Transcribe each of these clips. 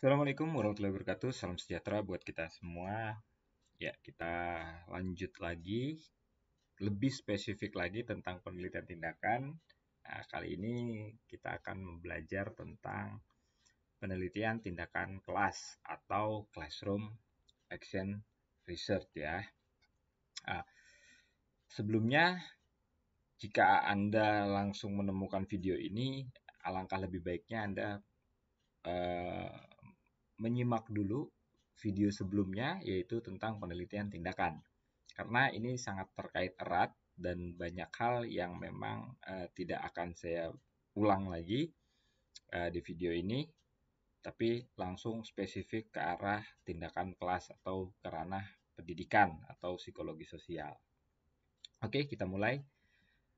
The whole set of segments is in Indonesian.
Assalamualaikum warahmatullahi wabarakatuh. Salam sejahtera buat kita semua. Ya, kita lanjut lagi lebih spesifik lagi tentang penelitian tindakan. Nah, kali ini kita akan belajar tentang penelitian tindakan kelas atau classroom action research ya. Nah, sebelumnya jika Anda langsung menemukan video ini, alangkah lebih baiknya Anda eh, menyimak dulu video sebelumnya yaitu tentang penelitian tindakan. Karena ini sangat terkait erat dan banyak hal yang memang uh, tidak akan saya ulang lagi uh, di video ini tapi langsung spesifik ke arah tindakan kelas atau ke ranah pendidikan atau psikologi sosial. Oke, kita mulai.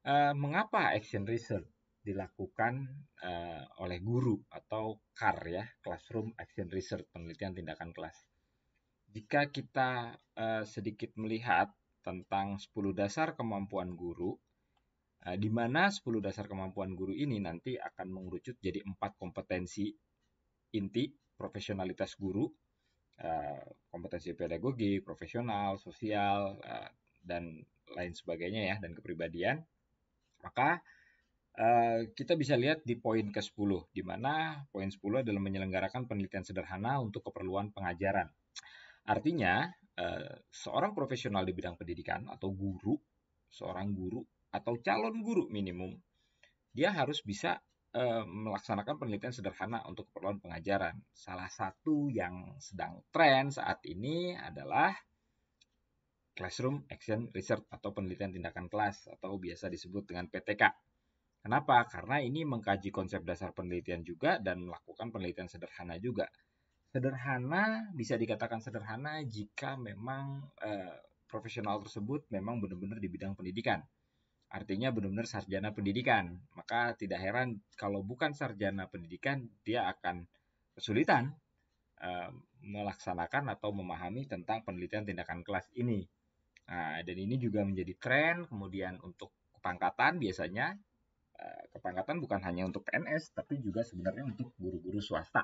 Uh, mengapa action research? dilakukan uh, oleh guru atau CAR ya, Classroom Action Research, penelitian tindakan kelas. Jika kita uh, sedikit melihat tentang 10 dasar kemampuan guru, uh, di mana 10 dasar kemampuan guru ini nanti akan mengerucut jadi empat kompetensi inti profesionalitas guru, uh, kompetensi pedagogi, profesional, sosial, uh, dan lain sebagainya ya, dan kepribadian. Maka Eh, kita bisa lihat di poin ke-10, di mana poin 10 adalah menyelenggarakan penelitian sederhana untuk keperluan pengajaran. Artinya, eh, seorang profesional di bidang pendidikan atau guru, seorang guru atau calon guru minimum, dia harus bisa eh, melaksanakan penelitian sederhana untuk keperluan pengajaran. Salah satu yang sedang tren saat ini adalah Classroom Action Research atau penelitian tindakan kelas atau biasa disebut dengan PTK. Kenapa? Karena ini mengkaji konsep dasar penelitian juga dan melakukan penelitian sederhana juga. Sederhana bisa dikatakan sederhana jika memang e, profesional tersebut memang benar-benar di bidang pendidikan. Artinya benar-benar sarjana pendidikan. Maka tidak heran kalau bukan sarjana pendidikan dia akan kesulitan e, melaksanakan atau memahami tentang penelitian tindakan kelas ini. Nah, dan ini juga menjadi tren kemudian untuk pangkatan biasanya Eh, kepangkatan bukan hanya untuk PNS tapi juga sebenarnya untuk guru-guru swasta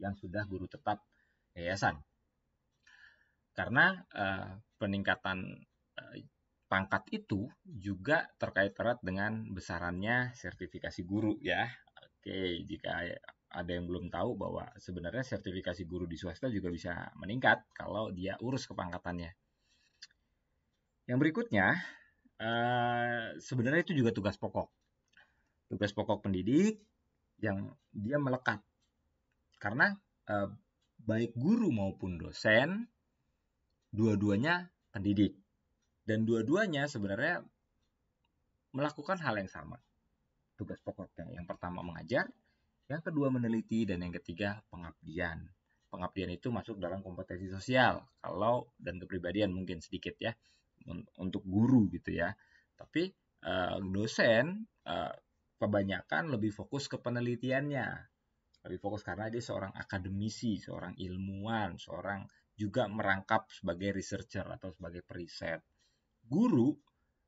yang sudah guru tetap yayasan. Karena eh, peningkatan eh, pangkat itu juga terkait erat dengan besarannya sertifikasi guru ya. Oke, jika ada yang belum tahu bahwa sebenarnya sertifikasi guru di swasta juga bisa meningkat kalau dia urus kepangkatannya. Yang berikutnya, eh, sebenarnya itu juga tugas pokok tugas pokok pendidik yang dia melekat. Karena eh, baik guru maupun dosen dua-duanya pendidik dan dua-duanya sebenarnya melakukan hal yang sama. Tugas pokoknya yang pertama mengajar, yang kedua meneliti dan yang ketiga pengabdian. Pengabdian itu masuk dalam kompetensi sosial kalau dan kepribadian mungkin sedikit ya untuk guru gitu ya. Tapi eh, dosen eh, kebanyakan lebih fokus ke penelitiannya. Lebih fokus karena dia seorang akademisi, seorang ilmuwan, seorang juga merangkap sebagai researcher atau sebagai periset. Guru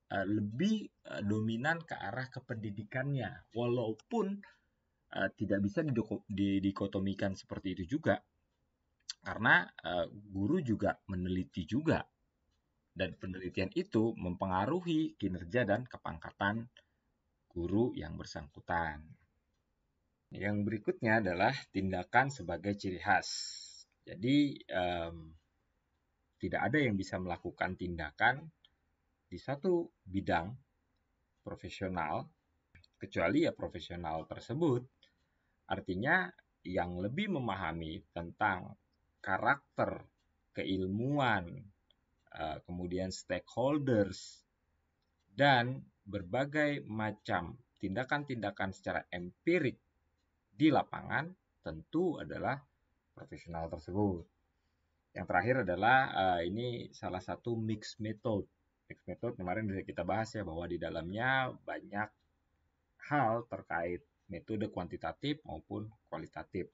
eh, lebih eh, dominan ke arah kependidikannya, walaupun eh, tidak bisa didikotomikan seperti itu juga, karena guru juga meneliti juga, dan penelitian itu mempengaruhi kinerja dan kepangkatan guru yang bersangkutan. Yang berikutnya adalah tindakan sebagai ciri khas. Jadi um, tidak ada yang bisa melakukan tindakan di satu bidang profesional kecuali ya profesional tersebut. Artinya yang lebih memahami tentang karakter, keilmuan, eh, kemudian stakeholders dan berbagai macam tindakan-tindakan secara empirik di lapangan tentu adalah profesional tersebut. Yang terakhir adalah uh, ini salah satu mix method. Mix method kemarin sudah kita bahas ya bahwa di dalamnya banyak hal terkait metode kuantitatif maupun kualitatif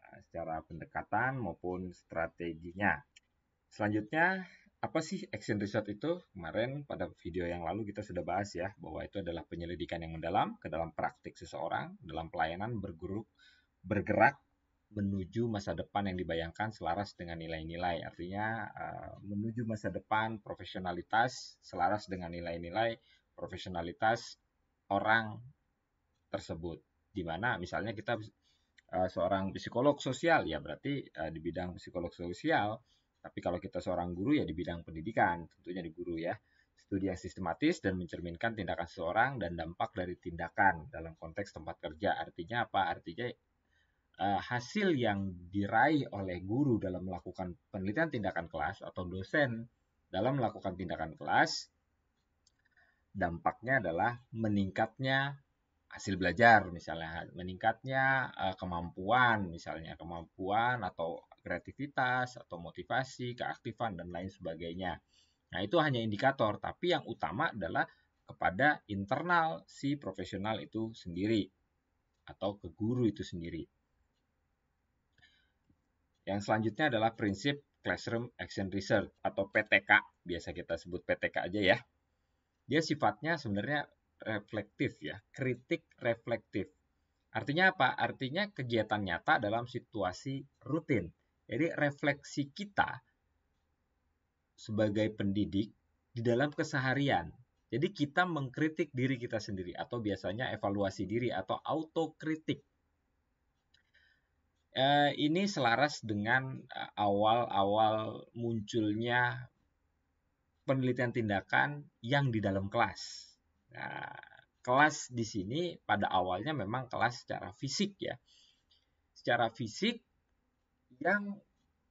nah, secara pendekatan maupun strateginya. Selanjutnya apa sih action research itu? Kemarin pada video yang lalu kita sudah bahas ya bahwa itu adalah penyelidikan yang mendalam ke dalam praktik seseorang dalam pelayanan berguru, bergerak menuju masa depan yang dibayangkan selaras dengan nilai-nilai. Artinya eh, menuju masa depan profesionalitas selaras dengan nilai-nilai profesionalitas orang tersebut. Di mana misalnya kita eh, seorang psikolog sosial ya berarti eh, di bidang psikolog sosial tapi kalau kita seorang guru ya di bidang pendidikan, tentunya di guru ya. Studi yang sistematis dan mencerminkan tindakan seseorang dan dampak dari tindakan dalam konteks tempat kerja. Artinya apa? Artinya eh, hasil yang diraih oleh guru dalam melakukan penelitian tindakan kelas atau dosen dalam melakukan tindakan kelas dampaknya adalah meningkatnya hasil belajar misalnya meningkatnya eh, kemampuan misalnya kemampuan atau kreativitas atau motivasi, keaktifan dan lain sebagainya. Nah, itu hanya indikator, tapi yang utama adalah kepada internal si profesional itu sendiri atau ke guru itu sendiri. Yang selanjutnya adalah prinsip Classroom Action Research atau PTK, biasa kita sebut PTK aja ya. Dia sifatnya sebenarnya reflektif ya, kritik reflektif. Artinya apa? Artinya kegiatan nyata dalam situasi rutin. Jadi refleksi kita sebagai pendidik di dalam keseharian. Jadi kita mengkritik diri kita sendiri atau biasanya evaluasi diri atau autokritik. Eh, ini selaras dengan eh, awal-awal munculnya penelitian tindakan yang di dalam kelas. Nah, kelas di sini pada awalnya memang kelas secara fisik ya. Secara fisik yang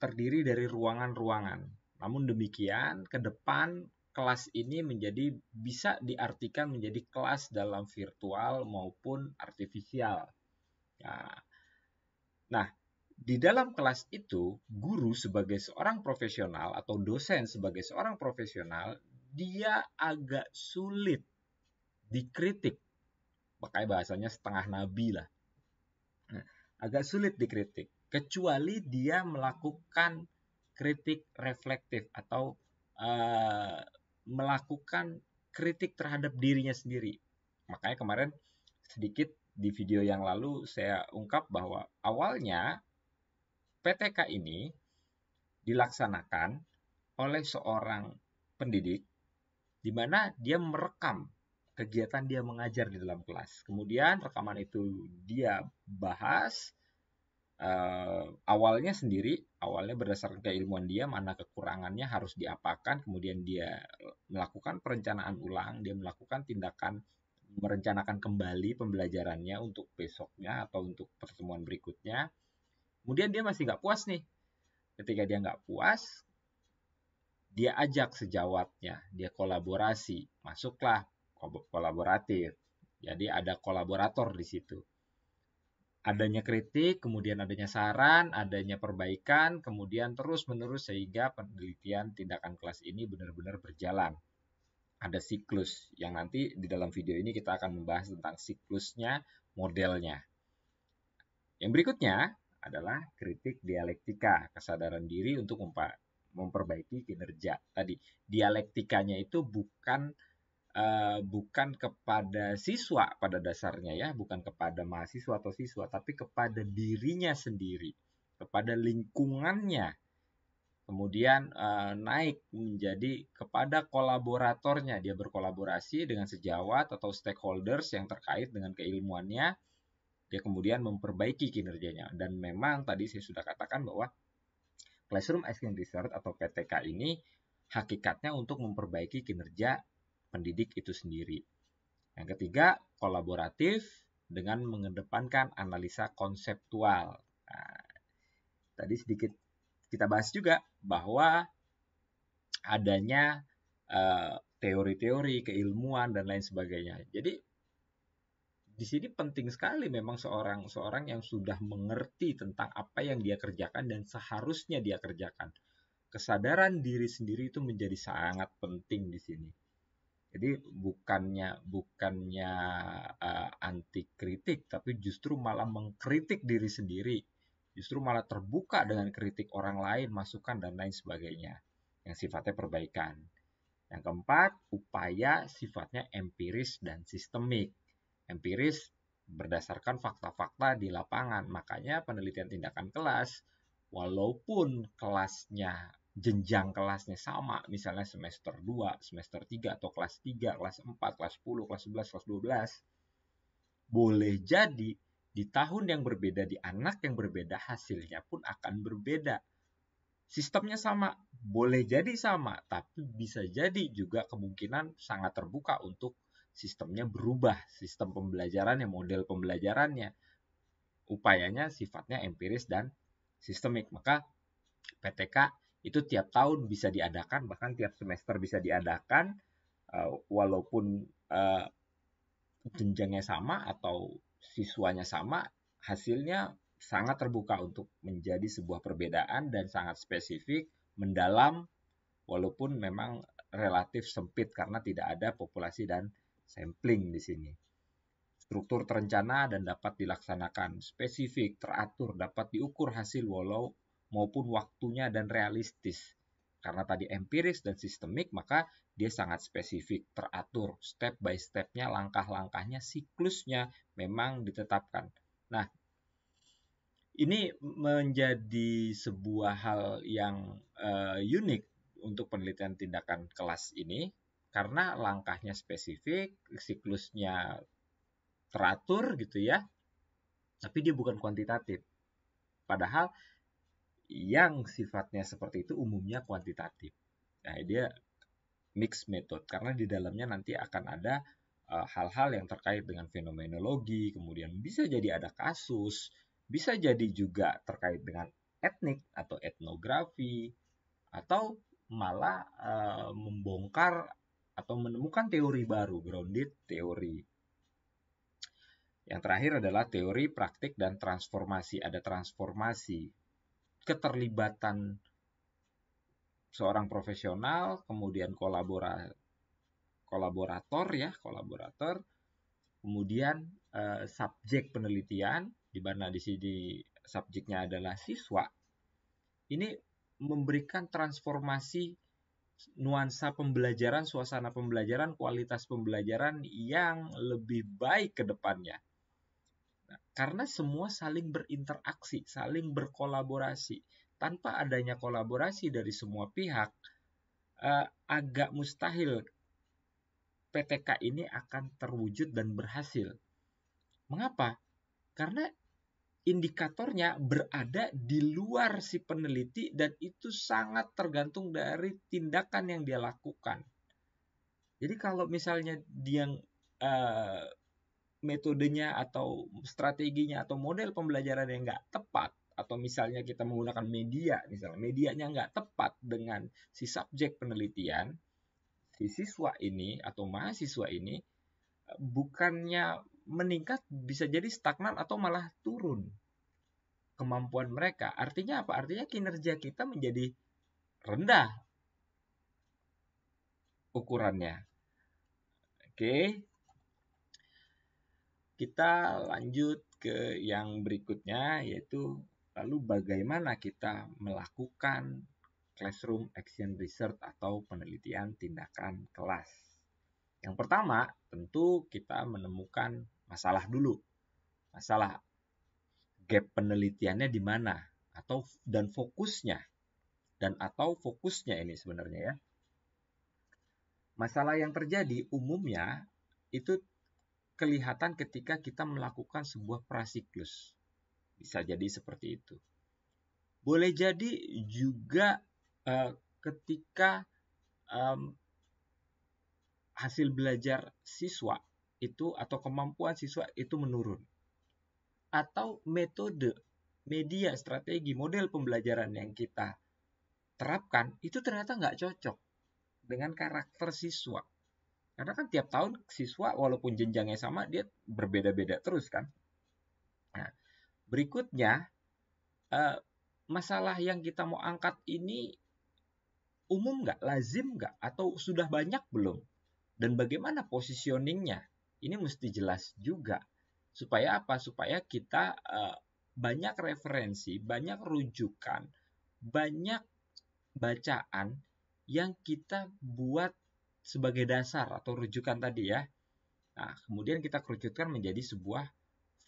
terdiri dari ruangan-ruangan. Namun demikian, ke depan kelas ini menjadi bisa diartikan menjadi kelas dalam virtual maupun artifisial. Nah, nah, di dalam kelas itu, guru sebagai seorang profesional atau dosen sebagai seorang profesional, dia agak sulit dikritik. Makanya bahasanya setengah nabi lah. Nah, agak sulit dikritik kecuali dia melakukan kritik reflektif atau uh, melakukan kritik terhadap dirinya sendiri. Makanya kemarin sedikit di video yang lalu saya ungkap bahwa awalnya PTK ini dilaksanakan oleh seorang pendidik di mana dia merekam kegiatan dia mengajar di dalam kelas. Kemudian rekaman itu dia bahas, uh, awalnya sendiri, awalnya berdasarkan keilmuan dia, mana kekurangannya harus diapakan, kemudian dia melakukan perencanaan ulang, dia melakukan tindakan merencanakan kembali pembelajarannya untuk besoknya atau untuk pertemuan berikutnya. Kemudian dia masih nggak puas nih. Ketika dia nggak puas, dia ajak sejawatnya, dia kolaborasi, masuklah kolaboratif. Jadi ada kolaborator di situ adanya kritik, kemudian adanya saran, adanya perbaikan, kemudian terus-menerus sehingga penelitian tindakan kelas ini benar-benar berjalan. Ada siklus yang nanti di dalam video ini kita akan membahas tentang siklusnya, modelnya. Yang berikutnya adalah kritik dialektika, kesadaran diri untuk memperbaiki kinerja. Tadi dialektikanya itu bukan Eh, bukan kepada siswa pada dasarnya ya, bukan kepada mahasiswa atau siswa, tapi kepada dirinya sendiri, kepada lingkungannya. Kemudian uh, naik menjadi kepada kolaboratornya, dia berkolaborasi dengan sejawat atau stakeholders yang terkait dengan keilmuannya. Dia kemudian memperbaiki kinerjanya dan memang tadi saya sudah katakan bahwa Classroom Action Research atau PTK ini hakikatnya untuk memperbaiki kinerja pendidik itu sendiri. Yang ketiga, kolaboratif dengan mengedepankan analisa konseptual. Nah, tadi sedikit kita bahas juga bahwa adanya teori eh, teori-teori, keilmuan dan lain sebagainya. Jadi di sini penting sekali memang seorang seorang yang sudah mengerti tentang apa yang dia kerjakan dan seharusnya dia kerjakan. Kesadaran diri sendiri itu menjadi sangat penting di sini. Jadi bukannya bukannya uh, eh, anti kritik tapi justru malah mengkritik diri sendiri. Justru malah terbuka dengan kritik orang lain, masukan dan lain sebagainya yang sifatnya perbaikan. Yang keempat, upaya sifatnya empiris dan sistemik. Empiris berdasarkan fakta-fakta di lapangan. Makanya penelitian tindakan kelas walaupun kelasnya jenjang kelasnya sama, misalnya semester 2, semester 3, atau kelas 3, kelas 4, kelas 10, kelas 11, kelas 12, boleh jadi di tahun yang berbeda, di anak yang berbeda, hasilnya pun akan berbeda. Sistemnya sama, boleh jadi sama, tapi bisa jadi juga kemungkinan sangat terbuka untuk sistemnya berubah, sistem pembelajarannya, model pembelajarannya. Upayanya sifatnya empiris dan sistemik. Maka PTK itu tiap tahun bisa diadakan bahkan tiap semester bisa diadakan eh, walaupun uh, jenjangnya sama atau siswanya sama hasilnya sangat terbuka untuk menjadi sebuah perbedaan dan sangat spesifik mendalam walaupun memang relatif sempit karena tidak ada populasi dan sampling di sini struktur terencana dan dapat dilaksanakan, spesifik, teratur, dapat diukur hasil walau maupun waktunya dan realistis. Karena tadi empiris dan sistemik, maka dia sangat spesifik, teratur, step by stepnya, langkah-langkahnya, siklusnya memang ditetapkan. Nah, ini menjadi sebuah hal yang uh, unik untuk penelitian tindakan kelas ini karena langkahnya spesifik, siklusnya teratur gitu ya. Tapi dia bukan kuantitatif. Padahal yang sifatnya seperti itu umumnya kuantitatif. Nah, dia mix method karena di dalamnya nanti akan ada eh, hal-hal uh, yang terkait dengan fenomenologi, kemudian bisa jadi ada kasus, bisa jadi juga terkait dengan etnik atau etnografi atau malah uh, membongkar atau menemukan teori baru, grounded teori. Yang terakhir adalah teori, praktik, dan transformasi. Ada transformasi keterlibatan seorang profesional, kemudian kolabora, kolaborator ya, kolaborator, kemudian eh, subjek penelitian di mana di sini subjeknya adalah siswa. Ini memberikan transformasi nuansa pembelajaran, suasana pembelajaran, kualitas pembelajaran yang lebih baik ke depannya. Nah, karena semua saling berinteraksi, saling berkolaborasi. Tanpa adanya kolaborasi dari semua pihak, eh, agak mustahil PTK ini akan terwujud dan berhasil. Mengapa? Karena indikatornya berada di luar si peneliti dan itu sangat tergantung dari tindakan yang dia lakukan. Jadi kalau misalnya dia eh, metodenya atau strateginya atau model pembelajaran yang nggak tepat atau misalnya kita menggunakan media, misalnya medianya nggak tepat dengan si subjek penelitian, si siswa ini atau mahasiswa ini eh, bukannya meningkat bisa jadi stagnan atau malah turun kemampuan mereka. Artinya apa? Artinya kinerja kita menjadi rendah ukurannya. Oke, kita lanjut ke yang berikutnya yaitu lalu bagaimana kita melakukan classroom action research atau penelitian tindakan kelas. Yang pertama, tentu kita menemukan masalah dulu. Masalah gap penelitiannya di mana atau dan fokusnya dan atau fokusnya ini sebenarnya ya. Masalah yang terjadi umumnya itu kelihatan ketika kita melakukan sebuah prasiklus. Bisa jadi seperti itu. Boleh jadi juga uh, ketika um, hasil belajar siswa itu atau kemampuan siswa itu menurun. Atau metode, media, strategi, model pembelajaran yang kita terapkan itu ternyata nggak cocok dengan karakter siswa. Karena kan tiap tahun siswa walaupun jenjangnya sama dia berbeda-beda terus kan. Nah, berikutnya eh, masalah yang kita mau angkat ini umum nggak, lazim nggak, atau sudah banyak belum? Dan bagaimana positioningnya? Ini mesti jelas juga. Supaya apa? Supaya kita eh, banyak referensi, banyak rujukan, banyak bacaan yang kita buat sebagai dasar atau rujukan tadi ya. Nah, kemudian kita kerucutkan menjadi sebuah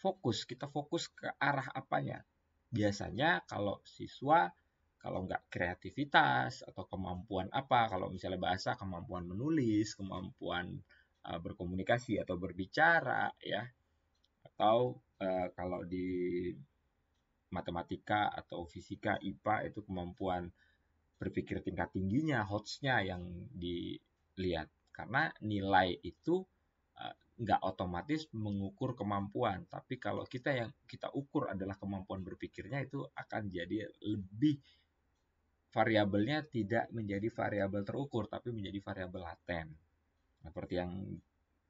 fokus. Kita fokus ke arah apanya. Biasanya kalau siswa, kalau nggak kreativitas atau kemampuan apa, kalau misalnya bahasa, kemampuan menulis, kemampuan e, berkomunikasi atau berbicara, ya. Atau uh, kalau di matematika atau fisika, IPA itu kemampuan berpikir tingkat tingginya, hotsnya yang di lihat karena nilai itu eh, nggak otomatis mengukur kemampuan tapi kalau kita yang kita ukur adalah kemampuan berpikirnya itu akan jadi lebih variabelnya tidak menjadi variabel terukur tapi menjadi variabel laten nah, seperti yang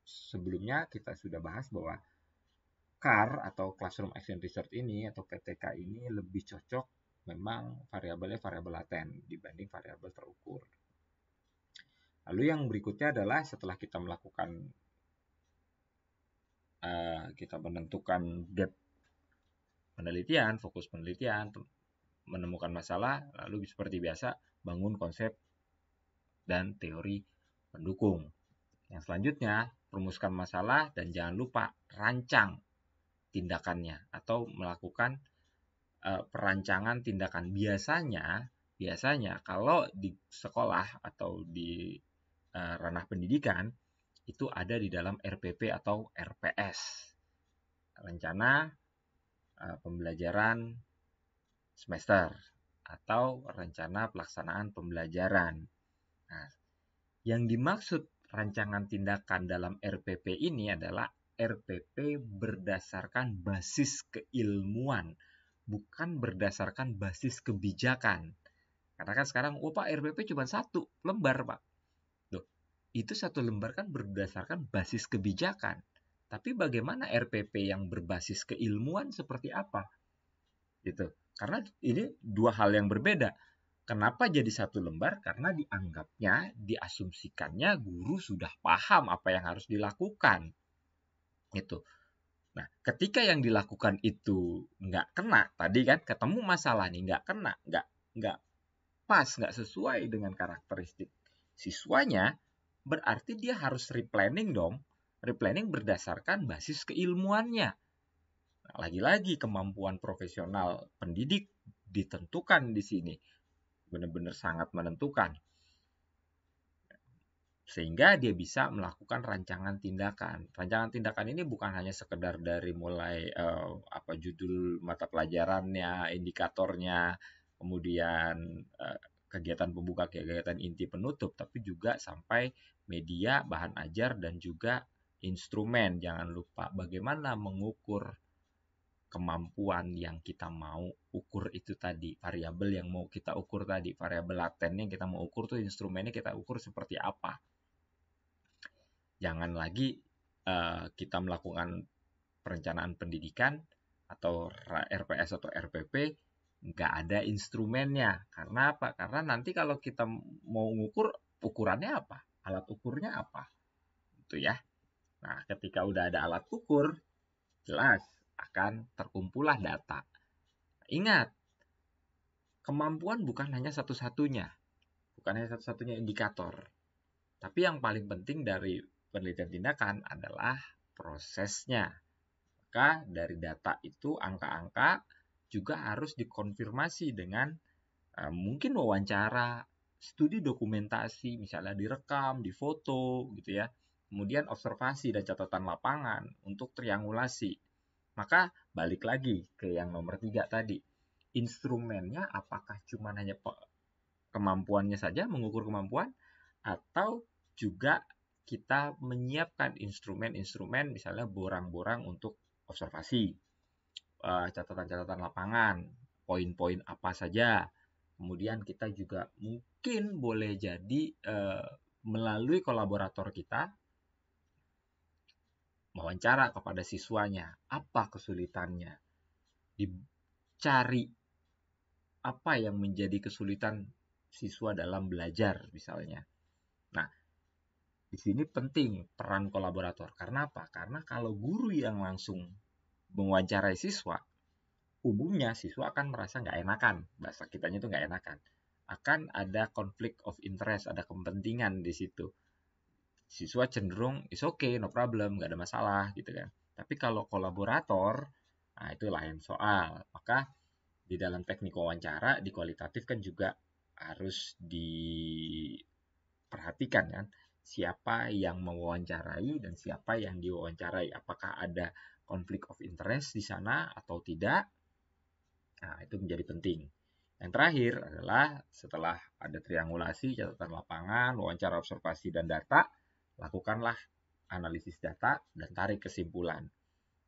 sebelumnya kita sudah bahas bahwa CAR atau Classroom Action Research ini atau PTK ini lebih cocok memang variabelnya variabel laten dibanding variabel terukur. Lalu yang berikutnya adalah setelah kita melakukan uh, kita menentukan gap penelitian, fokus penelitian, menemukan masalah, lalu seperti biasa bangun konsep dan teori pendukung. Yang selanjutnya, rumuskan masalah dan jangan lupa rancang tindakannya atau melakukan uh, perancangan tindakan biasanya biasanya kalau di sekolah atau di Eh, ranah pendidikan itu ada di dalam RPP atau RPS rencana eh, pembelajaran semester atau rencana pelaksanaan pembelajaran. Nah, yang dimaksud rancangan tindakan dalam RPP ini adalah RPP berdasarkan basis keilmuan, bukan berdasarkan basis kebijakan. Karena kan sekarang, oh, Pak RPP cuma satu lembar Pak itu satu lembar kan berdasarkan basis kebijakan. Tapi bagaimana RPP yang berbasis keilmuan seperti apa? Gitu. Karena ini dua hal yang berbeda. Kenapa jadi satu lembar? Karena dianggapnya, diasumsikannya guru sudah paham apa yang harus dilakukan. Gitu. Nah, ketika yang dilakukan itu nggak kena, tadi kan ketemu masalah nih, nggak kena, nggak nggak pas, nggak sesuai dengan karakteristik siswanya, berarti dia harus replanning dong. Replanning berdasarkan basis keilmuannya. Nah, lagi-lagi kemampuan profesional pendidik ditentukan di sini. Benar-benar sangat menentukan. Sehingga dia bisa melakukan rancangan tindakan. Rancangan tindakan ini bukan hanya sekedar dari mulai eh, apa judul mata pelajarannya, indikatornya, kemudian eh, kegiatan pembuka, kegiatan inti penutup, tapi juga sampai media, bahan ajar, dan juga instrumen. Jangan lupa bagaimana mengukur kemampuan yang kita mau ukur itu tadi. Variabel yang mau kita ukur tadi, variabel latennya yang kita mau ukur tuh instrumennya kita ukur seperti apa. Jangan lagi uh, kita melakukan perencanaan pendidikan atau RPS atau RPP nggak ada instrumennya. Karena apa? Karena nanti kalau kita mau ngukur ukurannya apa? alat ukurnya apa itu ya nah ketika udah ada alat ukur jelas akan terkumpulah data ingat kemampuan bukan hanya satu-satunya bukan hanya satu-satunya indikator tapi yang paling penting dari penelitian tindakan adalah prosesnya maka dari data itu angka-angka juga harus dikonfirmasi dengan eh, mungkin wawancara studi dokumentasi misalnya direkam, difoto gitu ya. Kemudian observasi dan catatan lapangan untuk triangulasi. Maka balik lagi ke yang nomor tiga tadi. Instrumennya apakah cuma hanya kemampuannya saja mengukur kemampuan atau juga kita menyiapkan instrumen-instrumen misalnya borang-borang untuk observasi, eh, catatan-catatan lapangan, poin-poin apa saja, Kemudian kita juga mungkin boleh jadi eh, melalui kolaborator kita wawancara kepada siswanya, apa kesulitannya, dicari apa yang menjadi kesulitan siswa dalam belajar misalnya. Nah, di sini penting peran kolaborator. Karena apa? Karena kalau guru yang langsung mewawancarai siswa, umumnya siswa akan merasa nggak enakan. Bahasa kitanya itu nggak enakan. Akan ada konflik of interest, ada kepentingan di situ. Siswa cenderung, is okay, no problem, nggak ada masalah gitu kan. Tapi kalau kolaborator, nah itu lain soal. Maka di dalam teknik wawancara, di kualitatif kan juga harus diperhatikan kan siapa yang mewawancarai dan siapa yang diwawancarai apakah ada konflik of interest di sana atau tidak Nah, itu menjadi penting. Yang terakhir adalah setelah ada triangulasi, catatan lapangan, wawancara observasi dan data, lakukanlah analisis data dan tarik kesimpulan.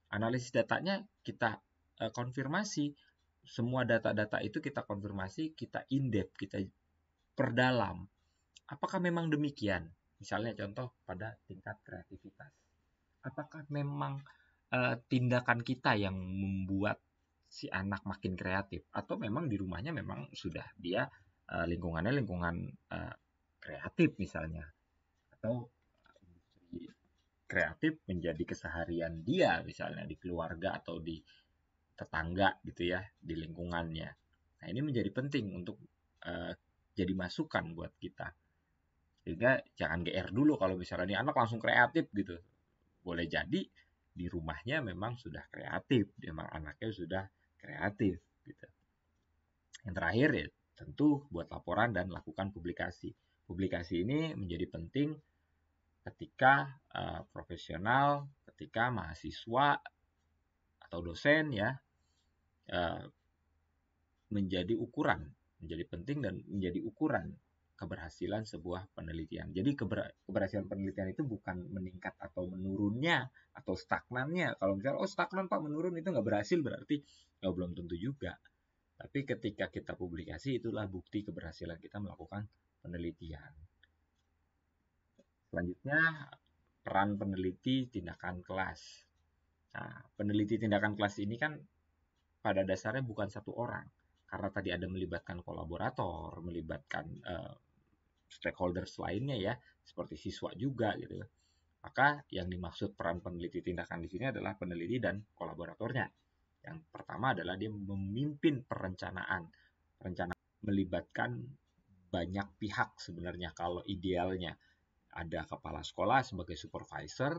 Analisis datanya kita e, konfirmasi, semua data-data itu kita konfirmasi, kita in-depth kita perdalam. Apakah memang demikian? Misalnya contoh pada tingkat kreativitas. Apakah memang e, tindakan kita yang membuat si anak makin kreatif atau memang di rumahnya memang sudah dia uh, lingkungannya lingkungan uh, kreatif misalnya atau kreatif menjadi keseharian dia misalnya di keluarga atau di tetangga gitu ya di lingkungannya. Nah ini menjadi penting untuk uh, jadi masukan buat kita sehingga jangan GR dulu kalau misalnya ini anak langsung kreatif gitu boleh jadi di rumahnya memang sudah kreatif, memang anaknya sudah kreatif. Gitu. Yang terakhir ya tentu buat laporan dan lakukan publikasi. Publikasi ini menjadi penting ketika uh, profesional, ketika mahasiswa atau dosen ya uh, menjadi ukuran, menjadi penting dan menjadi ukuran keberhasilan sebuah penelitian. Jadi keber keberhasilan penelitian itu bukan meningkat atau menurunnya atau stagnannya. Kalau misalnya oh stagnan pak menurun itu nggak berhasil berarti oh belum tentu juga. Tapi ketika kita publikasi itulah bukti keberhasilan kita melakukan penelitian. Selanjutnya peran peneliti tindakan kelas. Nah, peneliti tindakan kelas ini kan pada dasarnya bukan satu orang karena tadi ada melibatkan kolaborator, melibatkan uh, stakeholders lainnya ya, seperti siswa juga gitu. Ya. Maka yang dimaksud peran peneliti tindakan di sini adalah peneliti dan kolaboratornya. Yang pertama adalah dia memimpin perencanaan. Rencana melibatkan banyak pihak sebenarnya kalau idealnya. Ada kepala sekolah sebagai supervisor,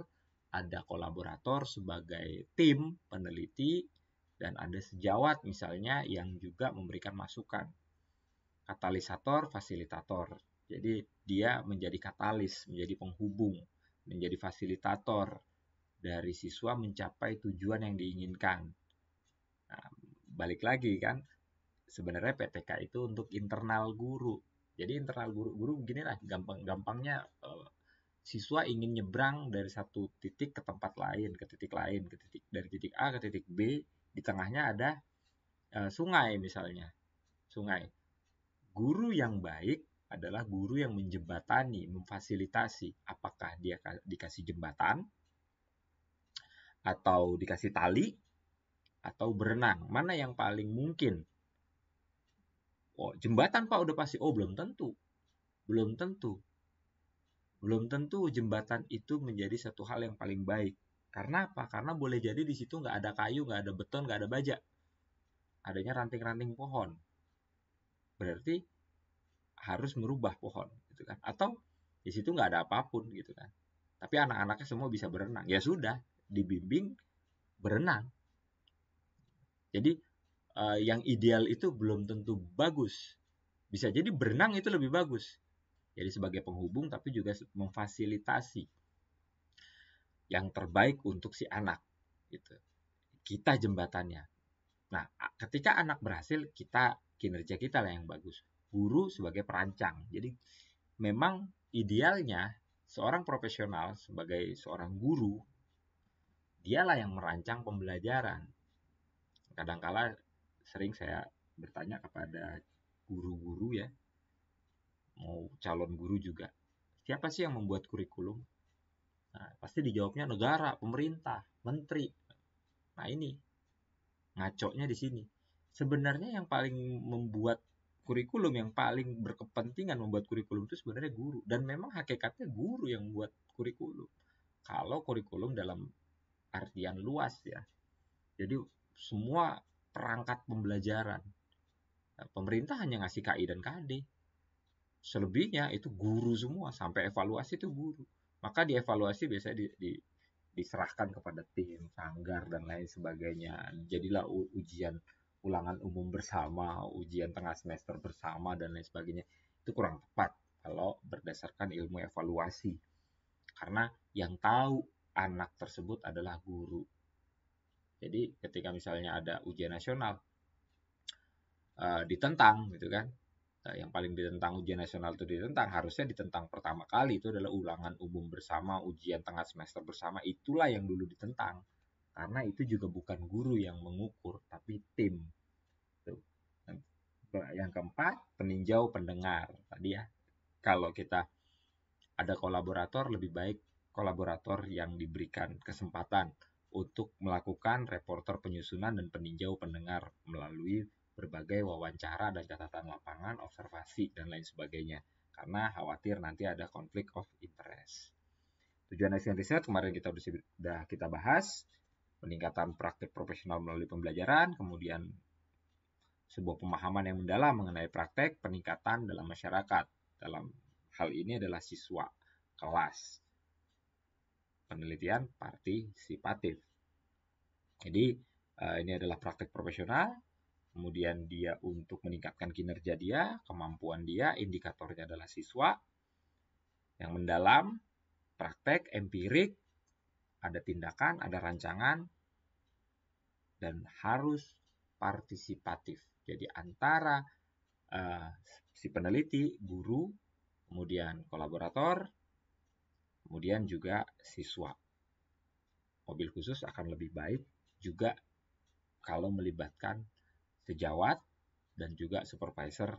ada kolaborator sebagai tim peneliti, dan ada sejawat misalnya yang juga memberikan masukan. Katalisator, fasilitator. Jadi dia menjadi katalis, menjadi penghubung, menjadi fasilitator dari siswa mencapai tujuan yang diinginkan. Nah, balik lagi kan, sebenarnya PTK itu untuk internal guru. Jadi internal guru-guru beginilah gampang-gampangnya eh, siswa ingin nyebrang dari satu titik ke tempat lain, ke titik lain, ke titik dari titik A ke titik B, di tengahnya ada eh, sungai misalnya. Sungai. Guru yang baik adalah guru yang menjembatani, memfasilitasi. Apakah dia dikasih jembatan, atau dikasih tali, atau berenang. Mana yang paling mungkin? Oh, jembatan Pak udah pasti. Oh, belum tentu. Belum tentu. Belum tentu jembatan itu menjadi satu hal yang paling baik. Karena apa? Karena boleh jadi di situ nggak ada kayu, nggak ada beton, nggak ada baja. Adanya ranting-ranting pohon. Berarti harus merubah pohon gitu kan atau di situ nggak ada apapun gitu kan tapi anak-anaknya semua bisa berenang ya sudah dibimbing berenang jadi eh, yang ideal itu belum tentu bagus bisa jadi berenang itu lebih bagus jadi sebagai penghubung tapi juga memfasilitasi yang terbaik untuk si anak gitu kita jembatannya nah ketika anak berhasil kita kinerja kita lah yang bagus guru sebagai perancang. Jadi memang idealnya seorang profesional sebagai seorang guru dialah yang merancang pembelajaran. Kadangkala sering saya bertanya kepada guru-guru ya, mau calon guru juga, siapa sih yang membuat kurikulum? Nah, pasti dijawabnya negara, pemerintah, menteri. Nah ini ngaco nya di sini. Sebenarnya yang paling membuat kurikulum yang paling berkepentingan membuat kurikulum itu sebenarnya guru dan memang hakikatnya guru yang buat kurikulum kalau kurikulum dalam artian luas ya jadi semua perangkat pembelajaran nah, pemerintah hanya ngasih KI dan KD selebihnya itu guru semua sampai evaluasi itu guru maka dievaluasi biasanya di, di, diserahkan kepada tim sanggar dan lain sebagainya jadilah ujian ulangan umum bersama, ujian tengah semester bersama dan lain sebagainya itu kurang tepat kalau berdasarkan ilmu evaluasi. Karena yang tahu anak tersebut adalah guru. Jadi ketika misalnya ada ujian nasional uh, ditentang gitu kan, eh, yang paling ditentang ujian nasional itu ditentang harusnya ditentang pertama kali itu adalah ulangan umum bersama ujian tengah semester bersama itulah yang dulu ditentang karena itu juga bukan guru yang mengukur tapi tim Tuh. Nah, yang keempat peninjau pendengar tadi ya kalau kita ada kolaborator lebih baik kolaborator yang diberikan kesempatan untuk melakukan reporter penyusunan dan peninjau pendengar melalui berbagai wawancara dan catatan lapangan, observasi, dan lain sebagainya karena khawatir nanti ada konflik of interest. Tujuan action riset kemarin kita sudah kita bahas, peningkatan praktik profesional melalui pembelajaran, kemudian sebuah pemahaman yang mendalam mengenai praktek peningkatan dalam masyarakat. Dalam hal ini adalah siswa kelas. Penelitian partisipatif. Jadi eh, ini adalah praktek profesional, kemudian dia untuk meningkatkan kinerja dia, kemampuan dia, indikatornya adalah siswa yang mendalam, praktek empirik, ada tindakan, ada rancangan, dan harus partisipatif. Jadi antara uh, si peneliti, guru, kemudian kolaborator, kemudian juga siswa. Mobil khusus akan lebih baik juga kalau melibatkan sejawat dan juga supervisor,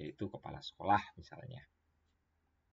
yaitu kepala sekolah misalnya.